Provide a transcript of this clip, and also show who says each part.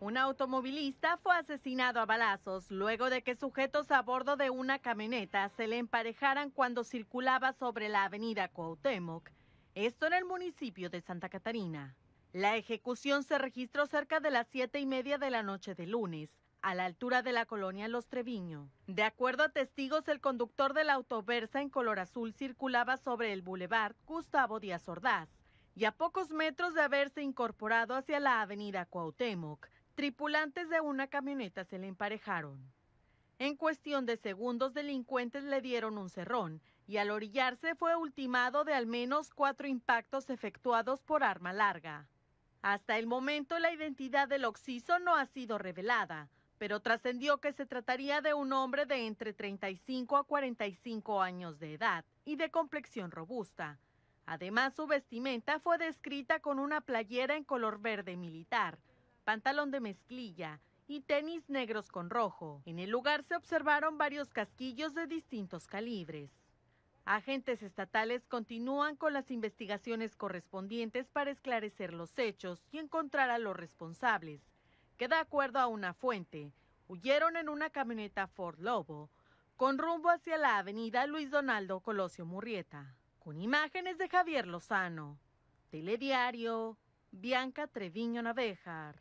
Speaker 1: Un automovilista fue asesinado a balazos luego de que sujetos a bordo de una camioneta se le emparejaran cuando circulaba sobre la avenida Cuauhtémoc, esto en el municipio de Santa Catarina. La ejecución se registró cerca de las siete y media de la noche de lunes, a la altura de la colonia Los Treviño. De acuerdo a testigos, el conductor de la autoversa en color azul circulaba sobre el bulevar Gustavo Díaz Ordaz y a pocos metros de haberse incorporado hacia la avenida Cuauhtémoc tripulantes de una camioneta se le emparejaron. En cuestión de segundos, delincuentes le dieron un cerrón y al orillarse fue ultimado de al menos cuatro impactos efectuados por arma larga. Hasta el momento la identidad del occiso no ha sido revelada, pero trascendió que se trataría de un hombre de entre 35 a 45 años de edad y de complexión robusta. Además, su vestimenta fue descrita con una playera en color verde militar, pantalón de mezclilla y tenis negros con rojo. En el lugar se observaron varios casquillos de distintos calibres. Agentes estatales continúan con las investigaciones correspondientes para esclarecer los hechos y encontrar a los responsables, que de acuerdo a una fuente, huyeron en una camioneta Ford Lobo con rumbo hacia la avenida Luis Donaldo Colosio Murrieta, con imágenes de Javier Lozano. Telediario, Bianca Treviño Navejar.